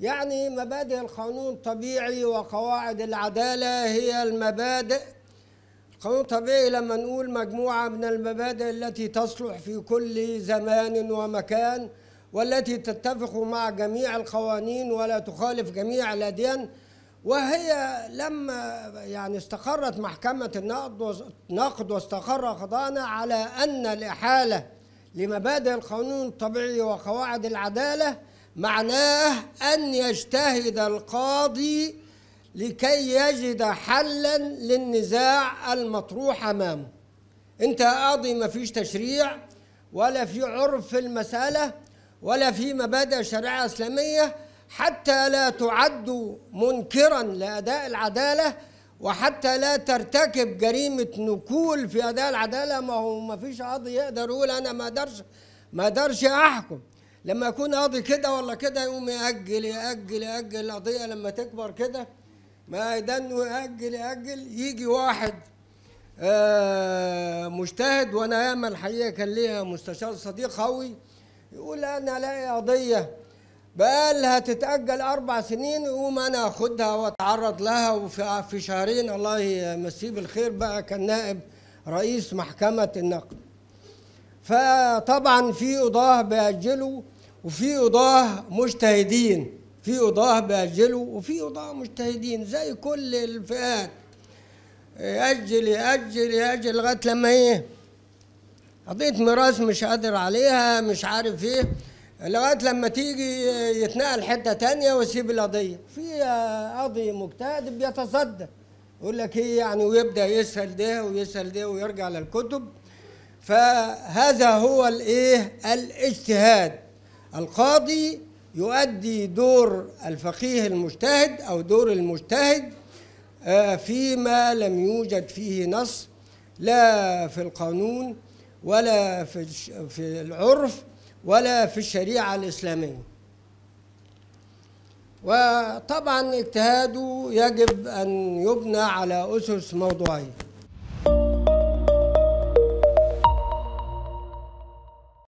يعني مبادئ القانون الطبيعي وقواعد العدالة هي المبادئ القانون الطبيعي لما نقول مجموعة من المبادئ التي تصلح في كل زمان ومكان والتي تتفق مع جميع القوانين ولا تخالف جميع الأديان وهي لما يعني استقرت محكمة النقد واستقر قضانا على أن الإحالة لمبادئ القانون الطبيعي وقواعد العدالة معناه أن يجتهد القاضي لكي يجد حلا للنزاع المطروح أمامه أنت قاضي ما فيش تشريع ولا في عرف في المسألة ولا في مبادئ شريعة إسلامية حتى لا تعد منكرا لأداء العدالة وحتى لا ترتكب جريمة نكول في أداء العدالة ما هو ما فيش قاضي يقدر يقول أنا ما أقدرش ما أقدرش أحكم لما يكون قاضي كده ولا كده يقوم ياجل ياجل ياجل القضيه لما تكبر كده ما يدن ياجل ياجل يجي واحد آه، مجتهد وانا ياما الحقيقه كان ليها مستشار صديق قوي يقول انا الاقي قضيه بقالها تتاجل اربع سنين يقوم انا اخدها واتعرض لها وفي شهرين الله يمسيه بالخير بقى كان نائب رئيس محكمه النقد فطبعا في قضاه بيأجلوا وفي قضاه مجتهدين في قضاه بيأجلوا وفي قضاه مجتهدين زي كل الفئات يأجل يأجل يأجل لغاية لما إيه قضية ميراث مش قادر عليها مش عارف إيه لغاية لما تيجي يتنقل حتة تانية ويسيب القضية في قاضي مجتهد بيتصدى يقول لك إيه يعني ويبدأ يسأل ده ويسأل ده ويرجع للكتب فهذا هو الايه الاجتهاد القاضي يؤدي دور الفقيه المجتهد او دور المجتهد آه، فيما لم يوجد فيه نص لا في القانون ولا في العرف ولا في الشريعه الاسلاميه وطبعا اجتهاده يجب ان يبنى على اسس موضوعيه